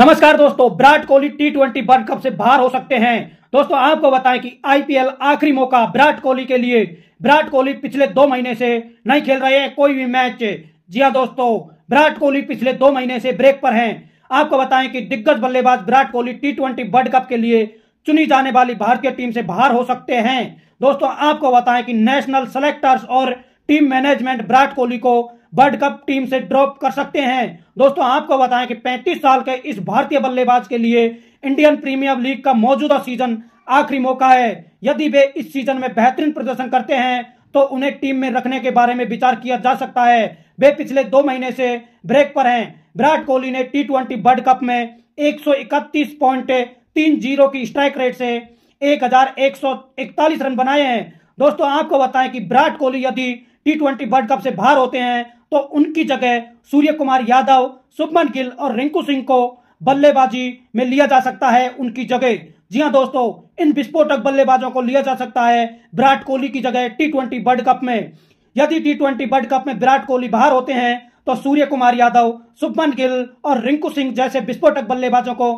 नमस्कार दोस्तों Virat Kohli T twenty world cup से बाहर हो सकते हैं दोस्तों आपको बताएं कि आईपीएल आखिरी मौका विराट कोहली के लिए विराट कोहली पिछले दो महीने से नहीं खेल रहे हैं कोई भी मैच जी हाँ दोस्तों विराट कोहली पिछले दो महीने से ब्रेक पर हैं आपको बताएं कि दिग्गज बल्लेबाज Virat Kohli T twenty world cup के लिए चुनी जाने वाली भारतीय टीम से बाहर हो सकते हैं दोस्तों आपको बताएं कि नेशनल सेलेक्टर्स और टीम मैनेजमेंट विराट कोहली को वर्ल्ड कप टीम से ड्रॉप कर सकते हैं दोस्तों आपको बताएं कि 35 साल के इस भारतीय बल्लेबाज के लिए इंडियन प्रीमियर लीग का मौजूदा सीजन आखिरी मौका है यदि वे इस सीजन में बेहतरीन प्रदर्शन करते हैं तो उन्हें टीम में रखने के बारे में विचार किया जा सकता है वे पिछले दो महीने से ब्रेक पर हैं विराट कोहली ने टी ट्वेंटी वर्ल्ड कप में एक पॉइंट तीन जीरो की स्ट्राइक रेट से एक रन बनाए हैं दोस्तों आपको बताएं कि विराट कोहली यदि टी ट्वेंटी वर्ल्ड कप से बाहर होते हैं तो उनकी जगह सूर्य कुमार यादव शुभमन गिल और रिंकू सिंह को बल्लेबाजी में लिया जा सकता है उनकी जगह जी हाँ दोस्तों इन विस्फोटक बल्लेबाजों को लिया जा सकता है विराट कोहली की जगह टी ट्वेंटी वर्ल्ड कप में यदि टी ट्वेंटी वर्ल्ड कप में विराट कोहली बाहर होते हैं तो सूर्य कुमार यादव शुभमन गिल और रिंकू सिंह जैसे विस्फोटक बल्लेबाजों को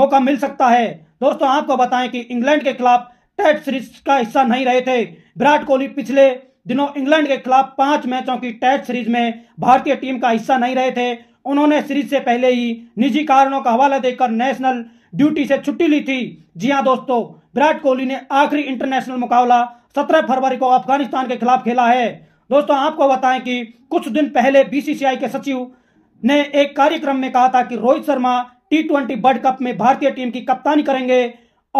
मौका मिल सकता है दोस्तों आपको बताएं कि इंग्लैंड के खिलाफ टेस्ट सीरीज का हिस्सा नहीं रहे थे विराट कोहली पिछले दिनों इंग्लैंड के खिलाफ पांच मैचों की टेस्ट सीरीज में भारतीय टीम का हिस्सा नहीं रहे थे उन्होंने सीरीज से पहले ही निजी कारणों का हवाला देकर नेशनल ड्यूटी से छुट्टी ली थी जी हाँ दोस्तों विराट कोहली ने आखिरी इंटरनेशनल मुकाबला सत्रह फरवरी को अफगानिस्तान के खिलाफ खेला है दोस्तों आपको बताएं कि कुछ दिन पहले बीसीसीआई के सचिव ने एक कार्यक्रम में कहा था कि Rohit Sharma T twenty world cup में भारतीय टीम की कप्तानी करेंगे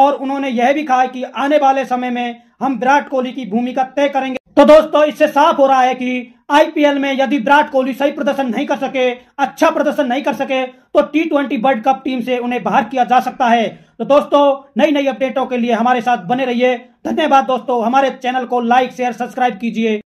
और उन्होंने यह भी कहा कि आने वाले समय में हम विराट कोहली की भूमिका तय करेंगे तो दोस्तों इससे साफ हो रहा है कि आईपीएल में यदि विराट कोहली सही प्रदर्शन नहीं कर सके अच्छा प्रदर्शन नहीं कर सके तो T twenty world cup team से उन्हें बाहर किया जा सकता है तो दोस्तों नई नई अपडेटों के लिए हमारे साथ बने रहिए धन्यवाद दोस्तों हमारे चैनल को लाइक शेयर सब्सक्राइब कीजिए